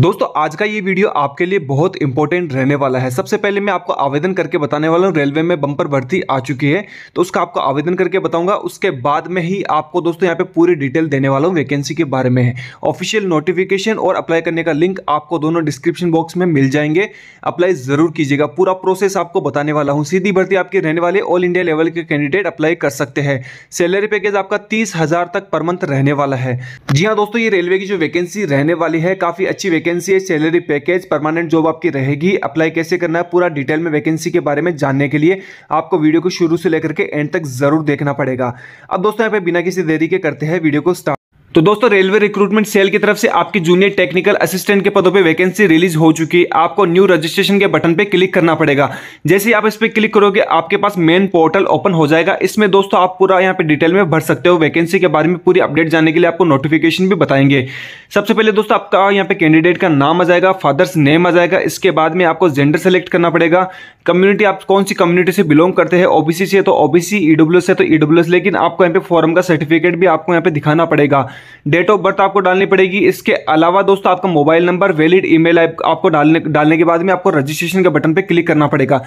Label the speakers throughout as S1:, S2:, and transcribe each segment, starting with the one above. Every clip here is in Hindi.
S1: दोस्तों आज का ये वीडियो आपके लिए बहुत इंपॉर्टेंट रहने वाला है सबसे पहले मैं आपको आवेदन करके बताने वाला हूँ रेलवे में बंपर भर्ती आ चुकी है तो उसका आपको आवेदन करके बताऊंगा उसके बाद में ही आपको दोस्तों यहाँ पे पूरी डिटेल देने वाला हूँ वैकेंसी के बारे में ऑफिशियल नोटिफिकेशन और अप्लाई करने का लिंक आपको दोनों डिस्क्रिप्शन बॉक्स में मिल जाएंगे अप्लाई ज़रूर कीजिएगा पूरा प्रोसेस आपको बताने वाला हूँ सीधी भर्ती आपके रहने वाले ऑल इंडिया लेवल के कैंडिडेट अप्लाई कर सकते हैं सैलरी पैकेज आपका तीस तक पर मंथ रहने वाला है जी हाँ दोस्तों ये रेलवे की जो वैकेंसी रहने वाली है काफ़ी अच्छी वैकेंसी है सैलरी पैकेज परमानेंट जॉब आपकी रहेगी अप्लाई कैसे करना है पूरा डिटेल में वैकेंसी के बारे में जानने के लिए आपको वीडियो को शुरू से लेकर के एंड तक जरूर देखना पड़ेगा अब दोस्तों यहाँ पे बिना किसी देरी के करते हैं वीडियो को स्टार्ट तो दोस्तों रेलवे रिक्रूटमेंट सेल की तरफ से आपकी जूनियर टेक्निकल असिस्टेंट के पदों पे वैकेंसी रिलीज हो चुकी है आपको न्यू रजिस्ट्रेशन के बटन पे क्लिक करना पड़ेगा जैसे ही आप इस पर क्लिक करोगे आपके पास मेन पोर्टल ओपन हो जाएगा इसमें दोस्तों आप पूरा यहाँ पे डिटेल में भर सकते हो वैकेंसी के बारे में पूरी अपडेट जानने के लिए आपको नोटिफिकेशन भी बताएंगे सबसे पहले दोस्तों आपका यहाँ पे कैंडिडेट का नाम आ जाएगा फादर्स नेम आ जाएगा इसके बाद में आपको जेंडर सेलेक्ट करना पड़ेगा कम्युनिटी आप कौन सी कम्युनिटी से बिलोंग करते हैं ओबीसी से तो ओबीसी ईडब्ल्यू से तो ईडब्ल्यू e लेकिन आपको यहाँ पे फॉर्म का सर्टिफिकेट भी आपको यहाँ पे दिखाना पड़ेगा डेट ऑफ बर्थ आपको डालनी पड़ेगी इसके अलावा दोस्तों आपका मोबाइल नंबर वैलिड ईमेल आपको डालने डालने के बाद में आपको रजिस्ट्रेशन के बटन पे क्लिक करना पड़ेगा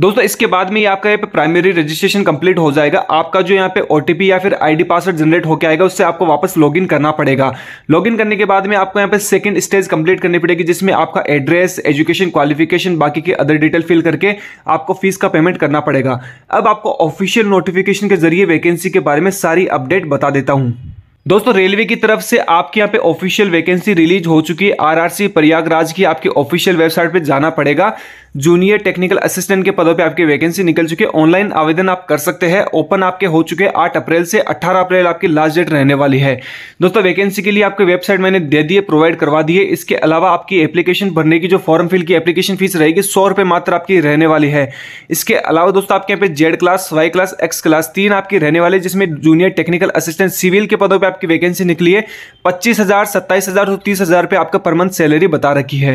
S1: दोस्तों इसके बाद में ये आपका यहाँ पे प्राइमरी रजिस्ट्रेशन कंप्लीट हो जाएगा आपका जो यहाँ पे ओ या फिर आईडी पासवर्ड जनरेट होकर आएगा उससे आपको वापस लॉगिन करना पड़ेगा लॉगिन करने के बाद में आपको यहाँ पे सेकंड स्टेज कंप्लीट करनी पड़ेगी जिसमें आपका एड्रेस एजुकेशन क्वालिफिकेशन बाकी के अदर डिटेल फिल करके आपको फीस का पेमेंट करना पड़ेगा अब आपको ऑफिशियल नोटिफिकेशन के जरिए वैकेंसी के बारे में सारी अपडेट बता देता हूँ दोस्तों रेलवे की तरफ से आपके यहाँ पे ऑफिशियल वैकेंसी रिलीज हो चुकी है आरआरसी प्रयागराज की आपके ऑफिशियल वेबसाइट पे जाना पड़ेगा जूनियर टेक्निकल असिस्टेंट के पदों पे आपकी वैकेंसी निकल चुकी है ऑनलाइन आवेदन आप कर सकते हैं ओपन आपके हो चुके हैं आठ अप्रैल से अट्ठारह अप्रैल आपकी लास्ट डेट रहने वाली है दोस्तों वैकेंसी के लिए आपकी वेबसाइट मैंने दे दिए प्रोवाइड करवा दिए इसके अलावा आपकी एप्लीकेशन भरने की जो फॉर्म फिल की एप्लीकेशन फीस रहेगी सौ रुपये मात्र आपकी रहने वाली है इसके अलावा दोस्तों आपके यहाँ पे Z class Y class X class तीन आपकी रहने वाली जिसमें जूनियर टेक्निकल असिस्टेंट सिविल के पदों पर आपकी वैकेंसी निकली है पच्चीस हज़ार सत्ताईस हज़ार तो तीस हज़ार रुपये आपका पर मंथ सैलरी बता रखी है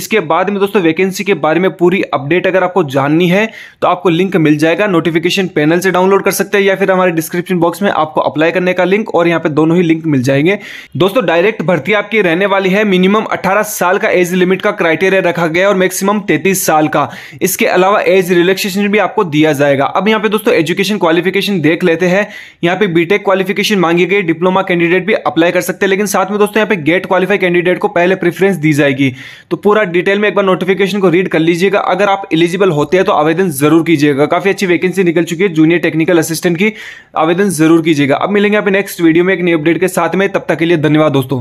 S1: इसके बाद में दोस्तों वैकेंसी के बारे में पूरी अपडेट अगर आपको जाननी है तो आपको लिंक मिल जाएगा नोटिफिकेशन पैनल से डाउनलोड कर सकते हैं या फिर हमारे डिस्क्रिप्शन बॉक्स में आपको अप्लाई करने का लिंक और यहाँ पे दोनों ही लिंक मिल जाएंगे दोस्तों डायरेक्ट भर्ती आपकी रहने वाली है मिनिमम अट्ठारह साल का एज लिमिट का क्राइटेरिया रखा गया और मैक्सिमम तैतीस साल का इसके अलावा एज रिलेक्सेशन भी आपको दिया जाएगा अब यहाँ पे दोस्तों एजुकेशन क्वालिफिकेशन देख लेते हैं यहाँ पे बीटेक क्वालिफिकेशन मांगी गई डिप्लोमा डिप्लोमा कैंडिडेट भी अप्लाई कर सकते हैं लेकिन साथ में दोस्तों यहाँ पे गेट क्वालिफाई कैंडिडेट को पहले प्रेफरेंस दी जाएगी तो पूरा डिटेल में एक बार नोटिफिकेशन को रीड कर लीजिएगा अगर आप एलिजिबल होते हैं तो आवेदन जरूर कीजिएगा काफी अच्छी वैकेंसी निकल चुकी है जूनियर टेक्निकल असिस्टेंट की आवेदन जरूर कीजिएगा अब मिलेंगे आप नेक्स्ट वीडियो में एक नई अपडेट के साथ में तब तक के लिए धन्यवाद दोस्तों